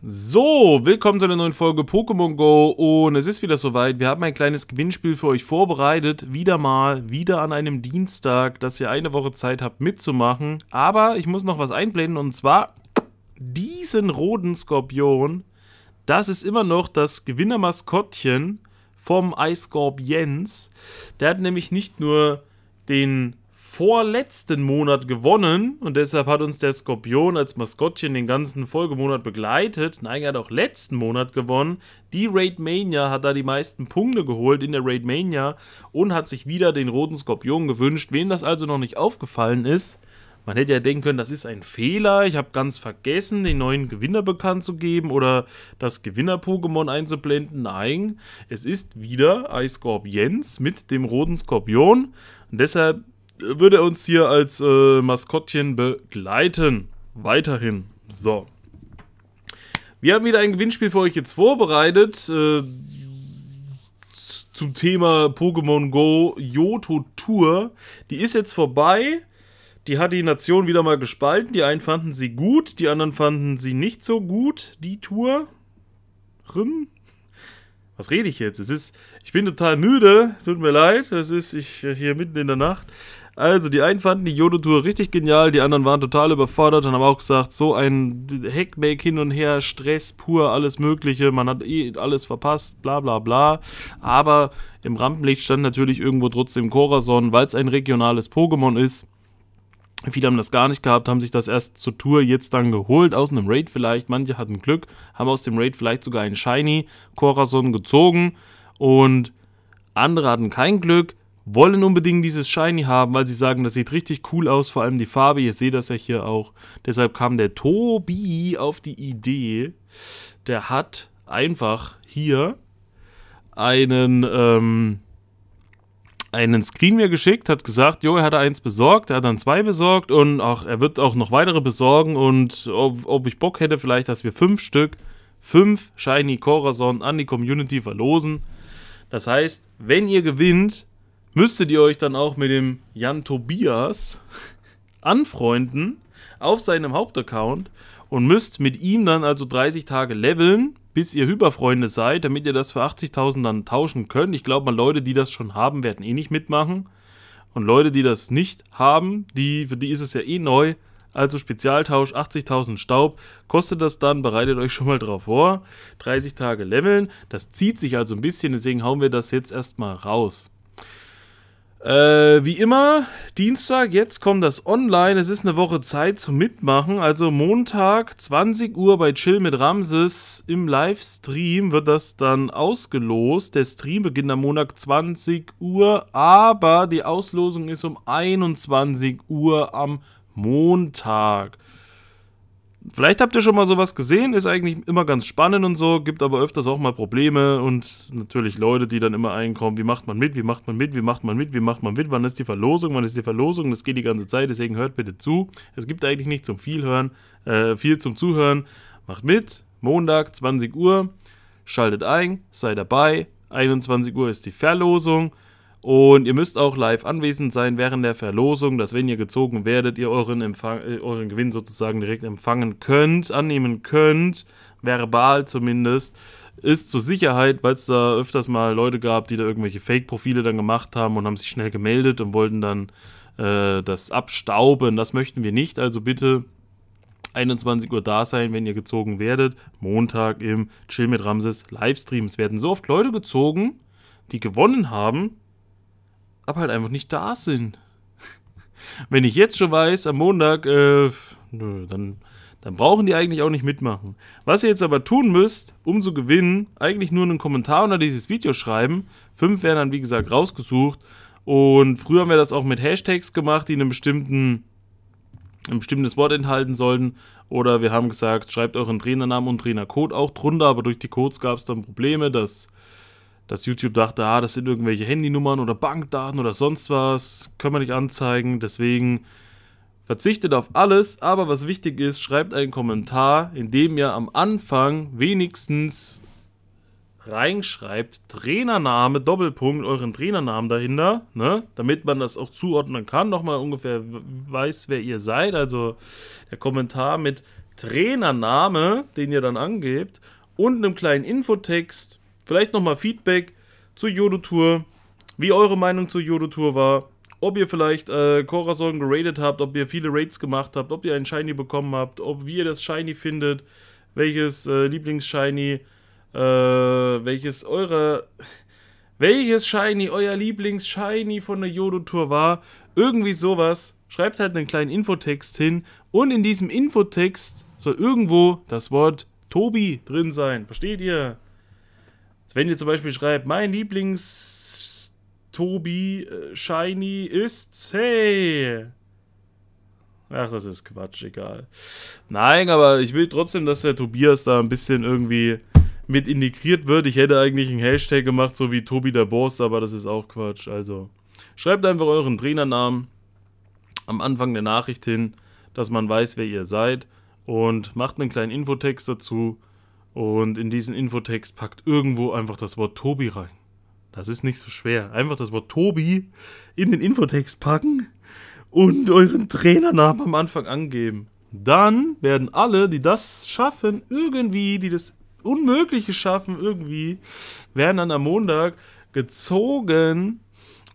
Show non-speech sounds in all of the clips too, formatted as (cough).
So, willkommen zu einer neuen Folge Pokémon Go und es ist wieder soweit. Wir haben ein kleines Gewinnspiel für euch vorbereitet. Wieder mal, wieder an einem Dienstag, dass ihr eine Woche Zeit habt mitzumachen. Aber ich muss noch was einblenden und zwar diesen roten Skorpion. Das ist immer noch das Gewinnermaskottchen vom Eiskorb Jens. Der hat nämlich nicht nur den vorletzten Monat gewonnen und deshalb hat uns der Skorpion als Maskottchen den ganzen Folgemonat begleitet. Nein, er hat auch letzten Monat gewonnen. Die Raid Mania hat da die meisten Punkte geholt in der Raid Mania und hat sich wieder den roten Skorpion gewünscht. Wem das also noch nicht aufgefallen ist, man hätte ja denken können, das ist ein Fehler. Ich habe ganz vergessen, den neuen Gewinner bekannt zu geben oder das Gewinner-Pokémon einzublenden. Nein, es ist wieder Eiskorb Jens mit dem roten Skorpion. Und deshalb würde uns hier als äh, Maskottchen begleiten. Weiterhin. So. Wir haben wieder ein Gewinnspiel für euch jetzt vorbereitet. Äh, zum Thema Pokémon Go Yoto Tour. Die ist jetzt vorbei. Die hat die Nation wieder mal gespalten. Die einen fanden sie gut, die anderen fanden sie nicht so gut. Die Tour. Rin. Was rede ich jetzt? Es ist, ich bin total müde. Tut mir leid. Das ist ich äh, hier mitten in der Nacht. Also, die einen fanden die Jodo-Tour richtig genial, die anderen waren total überfordert und haben auch gesagt, so ein Hackback hin und her, Stress pur, alles Mögliche, man hat eh alles verpasst, bla bla bla. Aber im Rampenlicht stand natürlich irgendwo trotzdem Corazon, weil es ein regionales Pokémon ist. Viele haben das gar nicht gehabt, haben sich das erst zur Tour jetzt dann geholt, aus einem Raid vielleicht. Manche hatten Glück, haben aus dem Raid vielleicht sogar einen Shiny Corazon gezogen und andere hatten kein Glück, wollen unbedingt dieses Shiny haben, weil sie sagen, das sieht richtig cool aus, vor allem die Farbe. Ihr seht das ja hier auch. Deshalb kam der Tobi auf die Idee, der hat einfach hier einen, ähm, einen Screen mir geschickt, hat gesagt, jo, er hat eins besorgt, er hat dann zwei besorgt und auch, er wird auch noch weitere besorgen und ob, ob ich Bock hätte, vielleicht, dass wir fünf Stück, fünf Shiny Corazon an die Community verlosen. Das heißt, wenn ihr gewinnt, müsstet ihr euch dann auch mit dem Jan Tobias anfreunden auf seinem Hauptaccount und müsst mit ihm dann also 30 Tage leveln, bis ihr Hyperfreunde seid, damit ihr das für 80.000 dann tauschen könnt. Ich glaube mal, Leute, die das schon haben, werden eh nicht mitmachen. Und Leute, die das nicht haben, die, für die ist es ja eh neu. Also Spezialtausch 80.000 Staub, kostet das dann, bereitet euch schon mal drauf vor. 30 Tage leveln, das zieht sich also ein bisschen, deswegen hauen wir das jetzt erstmal raus. Äh, wie immer, Dienstag, jetzt kommt das online. Es ist eine Woche Zeit zum Mitmachen. Also Montag, 20 Uhr bei Chill mit Ramses im Livestream wird das dann ausgelost. Der Stream beginnt am Montag 20 Uhr, aber die Auslosung ist um 21 Uhr am Montag. Vielleicht habt ihr schon mal sowas gesehen, ist eigentlich immer ganz spannend und so, gibt aber öfters auch mal Probleme und natürlich Leute, die dann immer einkommen, wie macht man mit, wie macht man mit, wie macht man mit, wie macht man mit, wann ist die Verlosung, wann ist die Verlosung, das geht die ganze Zeit, deswegen hört bitte zu. Es gibt eigentlich nicht zum viel hören, äh, viel zum Zuhören. Macht mit, Montag, 20 Uhr, schaltet ein, sei dabei, 21 Uhr ist die Verlosung und ihr müsst auch live anwesend sein während der Verlosung, dass wenn ihr gezogen werdet, ihr euren, Empfang, äh, euren Gewinn sozusagen direkt empfangen könnt, annehmen könnt, verbal zumindest. Ist zur Sicherheit, weil es da öfters mal Leute gab, die da irgendwelche Fake-Profile dann gemacht haben und haben sich schnell gemeldet und wollten dann äh, das abstauben. Das möchten wir nicht, also bitte 21 Uhr da sein, wenn ihr gezogen werdet. Montag im Chill mit Ramses Livestream. Es werden so oft Leute gezogen, die gewonnen haben, aber halt einfach nicht da sind. Wenn ich jetzt schon weiß, am Montag, äh, nö, dann, dann brauchen die eigentlich auch nicht mitmachen. Was ihr jetzt aber tun müsst, um zu gewinnen, eigentlich nur einen Kommentar unter dieses Video schreiben. Fünf werden dann, wie gesagt, rausgesucht. Und früher haben wir das auch mit Hashtags gemacht, die einen bestimmten ein bestimmtes Wort enthalten sollten. Oder wir haben gesagt, schreibt euren Trainernamen und Trainercode auch drunter, aber durch die Codes gab es dann Probleme, dass dass YouTube dachte, ah, das sind irgendwelche Handynummern oder Bankdaten oder sonst was, können wir nicht anzeigen, deswegen verzichtet auf alles, aber was wichtig ist, schreibt einen Kommentar, in dem ihr am Anfang wenigstens reinschreibt, Trainername, Doppelpunkt, euren Trainernamen dahinter, ne? damit man das auch zuordnen kann, nochmal ungefähr weiß, wer ihr seid, also der Kommentar mit Trainername, den ihr dann angebt und einem kleinen Infotext, Vielleicht nochmal Feedback zur Jodo-Tour, wie eure Meinung zur Jodo-Tour war, ob ihr vielleicht äh, Corazon geradet habt, ob ihr viele Raids gemacht habt, ob ihr ein Shiny bekommen habt, ob wie ihr das Shiny findet, welches äh, Lieblings-Shiny, äh, welches eure... (laughs) Welches Shiny euer Lieblings-Shiny von der Jodo-Tour war, irgendwie sowas. Schreibt halt einen kleinen Infotext hin und in diesem Infotext soll irgendwo das Wort Tobi drin sein. Versteht ihr? Wenn ihr zum Beispiel schreibt, mein Lieblings-Tobi-Shiny äh, ist, hey, Ach, das ist Quatsch, egal. Nein, aber ich will trotzdem, dass der Tobias da ein bisschen irgendwie mit integriert wird. Ich hätte eigentlich einen Hashtag gemacht, so wie Tobi der Boss, aber das ist auch Quatsch. Also schreibt einfach euren Trainernamen am Anfang der Nachricht hin, dass man weiß, wer ihr seid und macht einen kleinen Infotext dazu und in diesen Infotext packt irgendwo einfach das Wort Tobi rein. Das ist nicht so schwer. Einfach das Wort Tobi in den Infotext packen und euren Trainernamen am Anfang angeben. Dann werden alle, die das schaffen, irgendwie, die das Unmögliche schaffen, irgendwie, werden dann am Montag gezogen.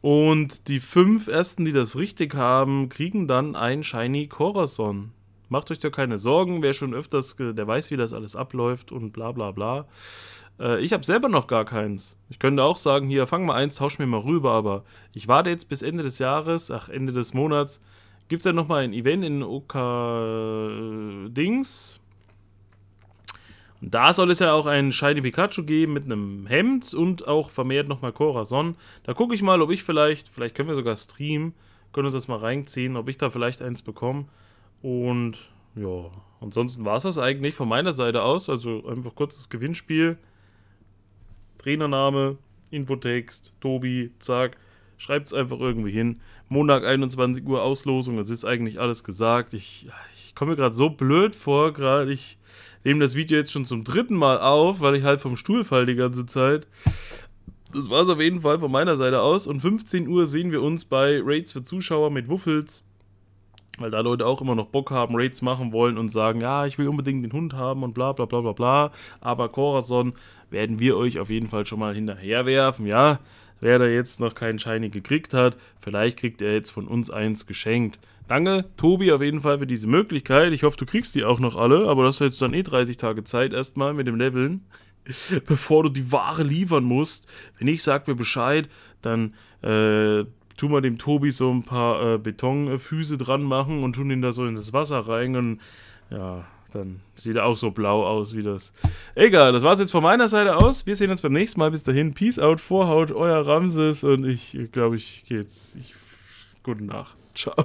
Und die fünf Ersten, die das richtig haben, kriegen dann ein Shiny Corazon macht euch doch keine Sorgen, wer schon öfters, der weiß, wie das alles abläuft und bla bla bla. Äh, ich habe selber noch gar keins. Ich könnte auch sagen, hier, fang mal eins, tausch mir mal rüber, aber ich warte jetzt bis Ende des Jahres, ach, Ende des Monats, gibt es ja nochmal ein Event in OK äh, Dings. Und da soll es ja auch einen Shiny Pikachu geben mit einem Hemd und auch vermehrt nochmal Corazon. Da gucke ich mal, ob ich vielleicht, vielleicht können wir sogar streamen, können uns das mal reinziehen, ob ich da vielleicht eins bekomme. Und ja, ansonsten war es das eigentlich von meiner Seite aus. Also einfach kurzes Gewinnspiel. Trainername, Infotext, Tobi, zack. Schreibt es einfach irgendwie hin. Montag 21 Uhr Auslosung, es ist eigentlich alles gesagt. Ich, ich komme mir gerade so blöd vor, gerade ich nehme das Video jetzt schon zum dritten Mal auf, weil ich halt vom Stuhl fall die ganze Zeit. Das war es auf jeden Fall von meiner Seite aus. Und 15 Uhr sehen wir uns bei Raids für Zuschauer mit Wuffels weil da Leute auch immer noch Bock haben, Raids machen wollen und sagen, ja, ich will unbedingt den Hund haben und bla bla bla bla bla. Aber Corazon werden wir euch auf jeden Fall schon mal hinterherwerfen, ja. Wer da jetzt noch keinen Shiny gekriegt hat, vielleicht kriegt er jetzt von uns eins geschenkt. Danke, Tobi, auf jeden Fall für diese Möglichkeit. Ich hoffe, du kriegst die auch noch alle, aber das hast jetzt dann eh 30 Tage Zeit erstmal mit dem Leveln, (laughs) bevor du die Ware liefern musst. Wenn ich sag mir Bescheid, dann äh, tun wir dem Tobi so ein paar äh, Betonfüße dran machen und tun ihn da so in das Wasser rein und ja, dann sieht er auch so blau aus wie das. Egal, das war's jetzt von meiner Seite aus. Wir sehen uns beim nächsten Mal. Bis dahin, Peace out, Vorhaut, euer Ramses und ich glaube, ich gehe jetzt. Ich, gute Nacht. Ciao.